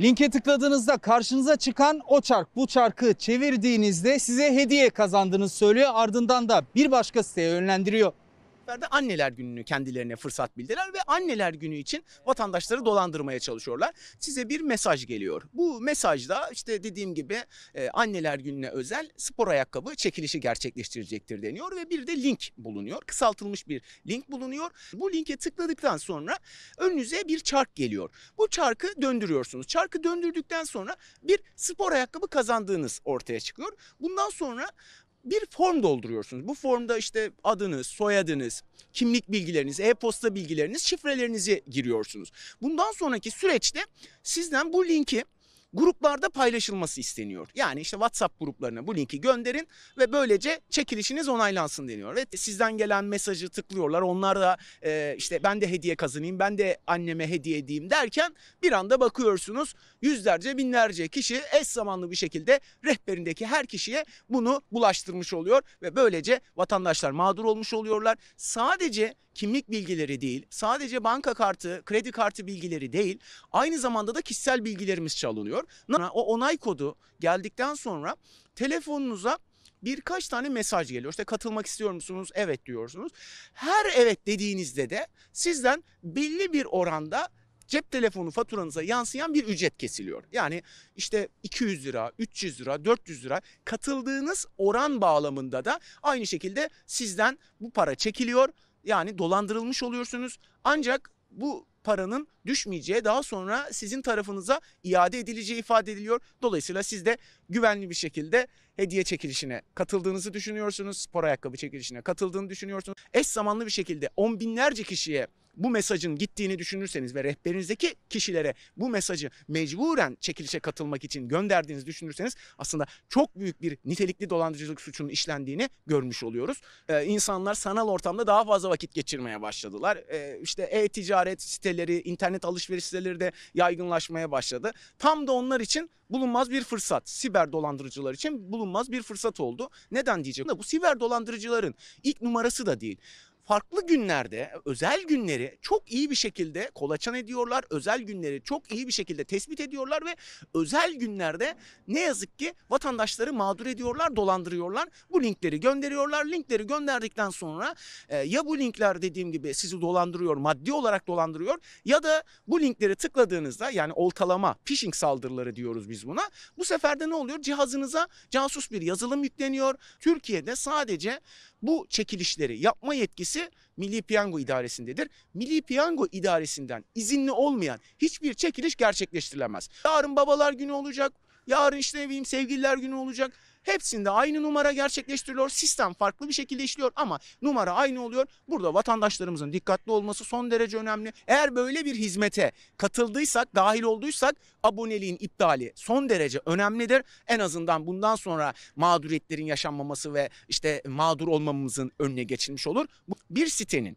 Linke tıkladığınızda karşınıza çıkan o çark bu çarkı çevirdiğinizde size hediye kazandığını söylüyor ardından da bir başka siteye yönlendiriyor de anneler gününü kendilerine fırsat bildiler ve anneler günü için vatandaşları dolandırmaya çalışıyorlar. Size bir mesaj geliyor. Bu mesajda işte dediğim gibi e, anneler gününe özel spor ayakkabı çekilişi gerçekleştirecektir deniyor ve bir de link bulunuyor. Kısaltılmış bir link bulunuyor. Bu linke tıkladıktan sonra önünüze bir çark geliyor. Bu çarkı döndürüyorsunuz. Çarkı döndürdükten sonra bir spor ayakkabı kazandığınız ortaya çıkıyor. Bundan sonra bir form dolduruyorsunuz. Bu formda işte adınız, soyadınız, kimlik bilgileriniz, e-posta bilgileriniz, şifrelerinizi giriyorsunuz. Bundan sonraki süreçte sizden bu linki gruplarda paylaşılması isteniyor. Yani işte WhatsApp gruplarına bu linki gönderin ve böylece çekilişiniz onaylansın deniyor. Ve sizden gelen mesajı tıklıyorlar. Onlar da e, işte ben de hediye kazanayım, ben de anneme hediye edeyim derken bir anda bakıyorsunuz yüzlerce binlerce kişi eş zamanlı bir şekilde rehberindeki her kişiye bunu bulaştırmış oluyor ve böylece vatandaşlar mağdur olmuş oluyorlar. Sadece kimlik bilgileri değil, sadece banka kartı, kredi kartı bilgileri değil, aynı zamanda da kişisel bilgilerimiz çalınıyor. O onay kodu geldikten sonra telefonunuza birkaç tane mesaj geliyor. İşte katılmak istiyor musunuz? Evet diyorsunuz. Her evet dediğinizde de sizden belli bir oranda cep telefonu faturanıza yansıyan bir ücret kesiliyor. Yani işte 200 lira, 300 lira, 400 lira katıldığınız oran bağlamında da aynı şekilde sizden bu para çekiliyor yani dolandırılmış oluyorsunuz. Ancak bu paranın düşmeyeceği daha sonra sizin tarafınıza iade edileceği ifade ediliyor. Dolayısıyla siz de güvenli bir şekilde hediye çekilişine katıldığınızı düşünüyorsunuz. Spor ayakkabı çekilişine katıldığını düşünüyorsunuz. Eş zamanlı bir şekilde on binlerce kişiye bu mesajın gittiğini düşünürseniz ve rehberinizdeki kişilere bu mesajı mecburen çekilişe katılmak için gönderdiğinizi düşünürseniz aslında çok büyük bir nitelikli dolandırıcılık suçunun işlendiğini görmüş oluyoruz. Ee, insanlar sanal ortamda daha fazla vakit geçirmeye başladılar. Ee, işte e-ticaret siteleri, internet alışveriş siteleri de yaygınlaşmaya başladı. Tam da onlar için bulunmaz bir fırsat. Siber dolandırıcılar için bulunmaz bir fırsat oldu. Neden diyeceğim? Bu siber dolandırıcıların ilk numarası da değil farklı günlerde özel günleri çok iyi bir şekilde kolaçan ediyorlar. Özel günleri çok iyi bir şekilde tespit ediyorlar ve özel günlerde ne yazık ki vatandaşları mağdur ediyorlar, dolandırıyorlar. Bu linkleri gönderiyorlar. Linkleri gönderdikten sonra e, ya bu linkler dediğim gibi sizi dolandırıyor, maddi olarak dolandırıyor ya da bu linkleri tıkladığınızda yani oltalama, phishing saldırıları diyoruz biz buna. Bu sefer de ne oluyor? Cihazınıza casus bir yazılım yükleniyor. Türkiye'de sadece bu çekilişleri yapma yetkisi idaresi Milli Piyango İdaresi'ndedir. Milli Piyango İdaresi'nden izinli olmayan hiçbir çekiliş gerçekleştirilemez. Yarın babalar günü olacak, yarın işte ne bileyim sevgililer günü olacak. Hepsinde aynı numara gerçekleştiriliyor. Sistem farklı bir şekilde işliyor ama numara aynı oluyor. Burada vatandaşlarımızın dikkatli olması son derece önemli. Eğer böyle bir hizmete katıldıysak, dahil olduysak aboneliğin iptali son derece önemlidir. En azından bundan sonra mağduriyetlerin yaşanmaması ve işte mağdur olmamızın önüne geçilmiş olur. Bir sitenin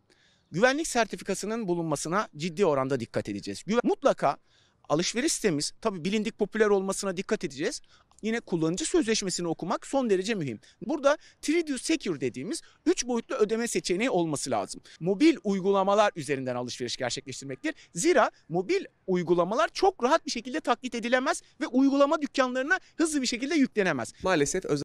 güvenlik sertifikasının bulunmasına ciddi oranda dikkat edeceğiz. Mutlaka alışveriş sitemiz tabii bilindik popüler olmasına dikkat edeceğiz yine kullanıcı sözleşmesini okumak son derece mühim. Burada 3D Secure dediğimiz 3 boyutlu ödeme seçeneği olması lazım. Mobil uygulamalar üzerinden alışveriş gerçekleştirmektir. Zira mobil uygulamalar çok rahat bir şekilde taklit edilemez ve uygulama dükkanlarına hızlı bir şekilde yüklenemez. Maalesef özel